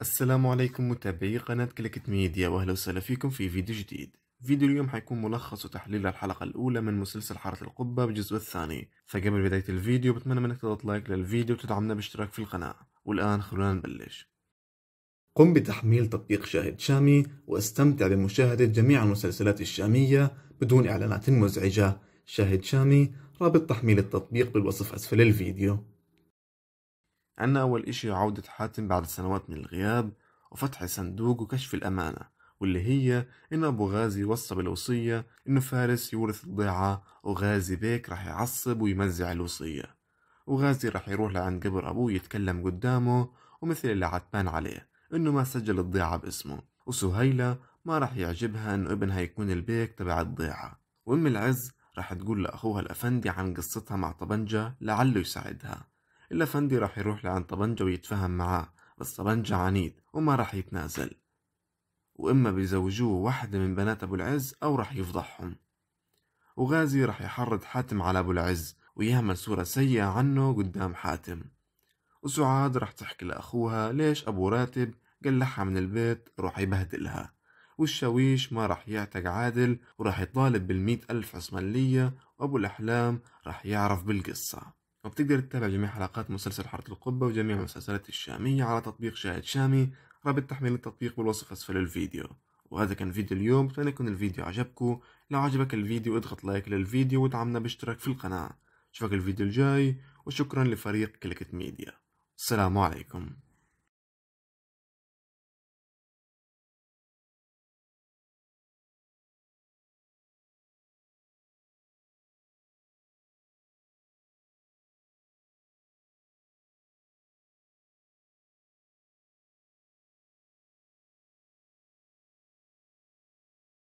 السلام عليكم متابعي قناة كليكت ميديا واهلا وسهلا فيكم في فيديو جديد فيديو اليوم حيكون ملخص وتحليل الحلقة الأولى من مسلسل حارة القبة بالجزء الثاني فقبل بداية الفيديو بتمنى منك تضغط لايك للفيديو وتدعمنا باشتراك في القناة والآن خلونا نبلش قم بتحميل تطبيق شاهد شامي واستمتع بمشاهدة جميع المسلسلات الشامية بدون إعلانات مزعجة شاهد شامي رابط تحميل التطبيق بالوصف أسفل الفيديو عنا أول إشي عودة حاتم بعد سنوات من الغياب وفتح صندوق وكشف الأمانة واللي هي إن أبو غازي وصى بالوصية إنه فارس يورث الضيعة وغازي بيك راح يعصب ويمزع الوصية وغازي راح يروح لعند قبر أبوه يتكلم قدامه ومثل اللي عتبان عليه إنه ما سجل الضيعة باسمه وسهيلة ما راح يعجبها إنه ابنها يكون البيك تبع الضيعة وأم العز راح تقول لأخوها الأفندي عن قصتها مع طبنجة لعله يساعدها الأفندي راح يروح لعند طبنجة ويتفاهم معاه بس طبنجة عنيد وما راح يتنازل وإما بيزوجوه واحدة من بنات أبو العز أو راح يفضحهم وغازي راح يحرض حاتم على أبو العز ويعمل صورة سيئة عنه قدام حاتم وسعاد راح تحكي لأخوها ليش أبو راتب قلعها من البيت راح يبهدلها والشاويش ما راح يعتق عادل وراح يطالب بالمئة ألف عثمانية وأبو الأحلام راح يعرف بالقصة وبتقدر تتابع جميع حلقات مسلسل حارة القبة وجميع مسلسلات الشامية على تطبيق شاهد شامي رابط تحميل التطبيق بالوصف أسفل الفيديو وهذا كان فيديو اليوم أتمنى يكون الفيديو عجبكم لو عجبك الفيديو اضغط لايك للفيديو وادعمنا باشتراك في القناة أشوفك الفيديو الجاي وشكرا لفريق كليكت ميديا السلام عليكم